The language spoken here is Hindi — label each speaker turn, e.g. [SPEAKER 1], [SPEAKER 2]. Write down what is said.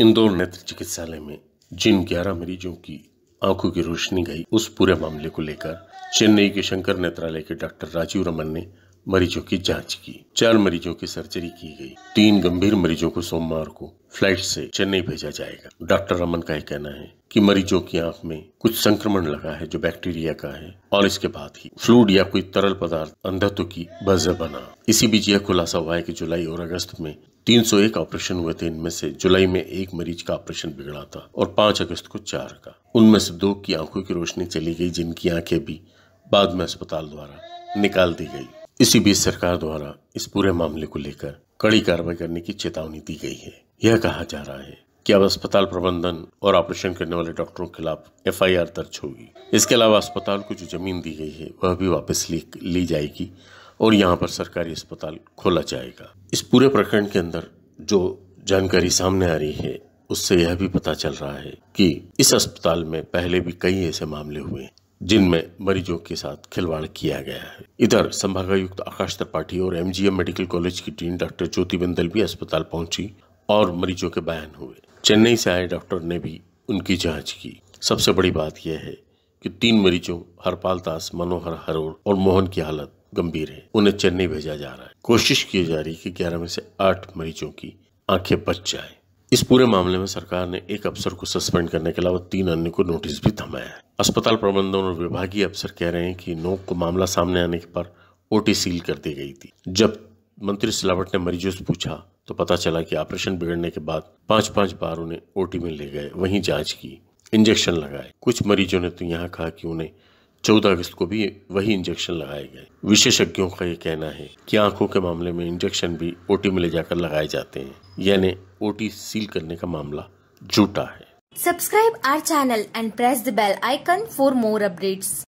[SPEAKER 1] इंदौर नेत्र चिकित्सालय में जिन 11 मरीजों की आंखों की रोशनी गई उस पूरे मामले को लेकर चेन्नई के शंकर नेत्रालय के डॉक्टर राजीव रमन ने मरीजों की जांच की चार मरीजों की सर्जरी की गई तीन गंभीर मरीजों को सोमवार को फ्लाइट से चेन्नई भेजा जाएगा डॉक्टर रमन का यह कहना है कि मरीजों की आंख में कुछ संक्रमण लगा है जो बैक्टीरिया का है और इसके बाद ही फ्लूड या कोई तरल पदार्थ अंधत्व की वजह बना इसी बीच यह खुलासा हुआ है कि जुलाई और अगस्त में 301 ऑपरेशन हुए थे इनमें से जुलाई में एक मरीज का ऑपरेशन बिगड़ा था और 5 अगस्त को चार का उनमें से दो की आंखों की रोशनी चली गई जिनकी आंखें भी बाद में अस्पताल द्वारा निकाल दी गई इसी बीच सरकार द्वारा इस पूरे मामले को लेकर कड़ी कार्रवाई करने की चेतावनी दी गई है यह कहा जा रहा है कि अब अस्पताल प्रबंधन और ऑपरेशन करने वाले डॉक्टरों के खिलाफ एफ दर्ज होगी इसके अलावा अस्पताल को जो जमीन दी गई है वह भी वापस ली जाएगी और यहाँ पर सरकारी अस्पताल खोला जाएगा इस पूरे प्रकरण के अंदर जो जानकारी सामने आ रही है उससे यह भी पता चल रहा है कि इस अस्पताल में पहले भी कई ऐसे मामले हुए हैं जिनमें मरीजों के साथ खिलवाड़ किया गया है इधर संभागायुक्त आकाश त्रिपाठी और एमजीएम मेडिकल कॉलेज की टीम डॉक्टर ज्योति बिंदल भी अस्पताल पहुंची और मरीजों के बयान हुए चेन्नई से आए डॉक्टर ने भी उनकी जांच की सबसे बड़ी बात यह है कि तीन मरीजों हरपाल दास मनोहर हरोड़ और मोहन की हालत गंभीर है उन्हें चेन्नई भेजा जा रहा है कोशिश की जा रही है कि ग्यारह में से आठ मरीजों की आंखें बच जाए इस पूरे मामले में सरकार ने एक अफसर को सस्पेंड करने के अलावा तीन अन्य को नोटिस भी थमाया है अस्पताल प्रबंधन और विभागीय अफसर कह रहे हैं कि नोक को मामला सामने आने के पर ओटी सील कर दी गई थी जब मंत्री सिलावट ने मरीजों से पूछा तो पता चला कि ऑपरेशन बिगड़ने के बाद पांच पांच बार उन्हें ओटी में ले गए वहीं जांच की इंजेक्शन लगाए कुछ मरीजों ने तो यहाँ कहा कि उन्हें चौदह अगस्त को भी वही इंजेक्शन लगाए गए विशेषज्ञों का ये कहना है कि आंखों के मामले में इंजेक्शन भी ओटी में ले जाकर लगाए जाते हैं यानी ओटी सील करने का मामला झूठा है subscribe our channel and press the bell icon for more updates